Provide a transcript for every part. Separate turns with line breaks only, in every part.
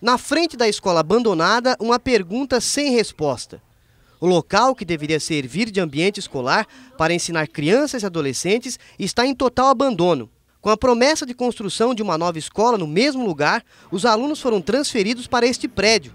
Na frente da escola abandonada, uma pergunta sem resposta. O local, que deveria servir de ambiente escolar para ensinar crianças e adolescentes, está em total abandono. Com a promessa de construção de uma nova escola no mesmo lugar, os alunos foram transferidos para este prédio,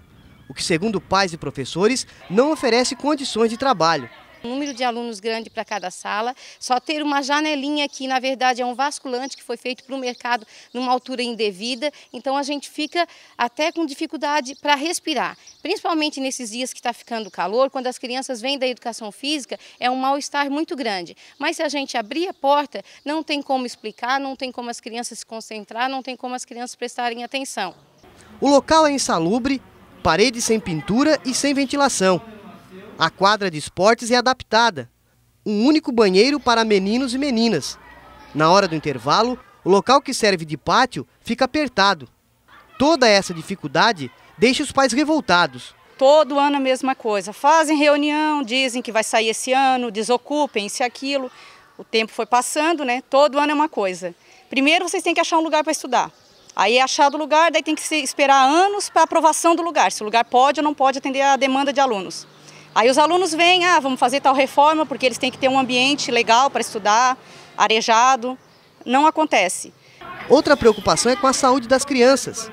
o que, segundo pais e professores, não oferece condições de trabalho
número de alunos grande para cada sala, só ter uma janelinha que, na verdade, é um vasculante que foi feito para o mercado numa altura indevida, então a gente fica até com dificuldade para respirar. Principalmente nesses dias que está ficando calor, quando as crianças vêm da educação física, é um mal-estar muito grande. Mas se a gente abrir a porta, não tem como explicar, não tem como as crianças se concentrar, não tem como as crianças prestarem atenção.
O local é insalubre, paredes sem pintura e sem ventilação. A quadra de esportes é adaptada. Um único banheiro para meninos e meninas. Na hora do intervalo, o local que serve de pátio fica apertado. Toda essa dificuldade deixa os pais revoltados.
Todo ano a mesma coisa. Fazem reunião, dizem que vai sair esse ano, desocupem se aquilo. O tempo foi passando, né? Todo ano é uma coisa. Primeiro vocês têm que achar um lugar para estudar. Aí é achado o lugar, daí tem que esperar anos para aprovação do lugar, se o lugar pode ou não pode atender a demanda de alunos. Aí os alunos vêm, ah, vamos fazer tal reforma porque eles têm que ter um ambiente legal para estudar, arejado.
Não acontece. Outra preocupação é com a saúde das crianças.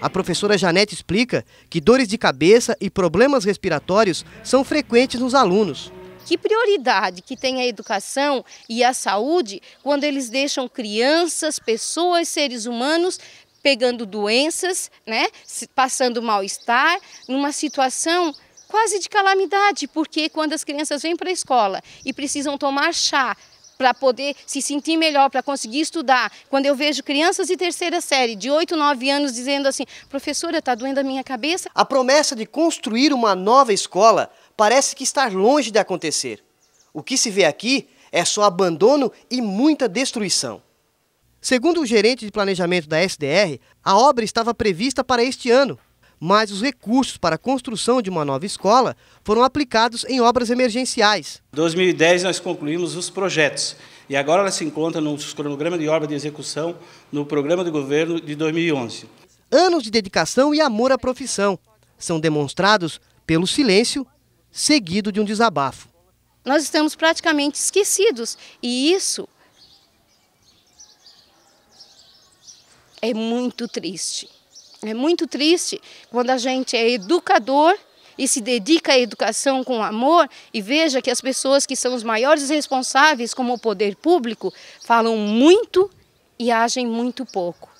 A professora Janete explica que dores de cabeça e problemas respiratórios são frequentes nos alunos.
Que prioridade que tem a educação e a saúde quando eles deixam crianças, pessoas, seres humanos pegando doenças, né, passando mal-estar, numa situação quase de calamidade, porque quando as crianças vêm para a escola e precisam tomar chá para poder se sentir melhor, para conseguir estudar. Quando eu vejo crianças de terceira série, de 8, 9 anos, dizendo assim:
professora, está doendo a minha cabeça. A promessa de construir uma nova escola parece que está longe de acontecer. O que se vê aqui é só abandono e muita destruição. Segundo o gerente de planejamento da SDR, a obra estava prevista para este ano, mas os recursos para a construção de uma nova escola foram aplicados em obras emergenciais.
Em 2010 nós concluímos os projetos e agora ela se encontra no cronograma de obra de execução no programa de governo de 2011.
Anos de dedicação e amor à profissão são demonstrados pelo silêncio seguido de um desabafo.
Nós estamos praticamente esquecidos e isso é muito triste. É muito triste quando a gente é educador e se dedica à educação com amor e veja que as pessoas que são os maiores responsáveis como o poder público falam muito e agem muito pouco.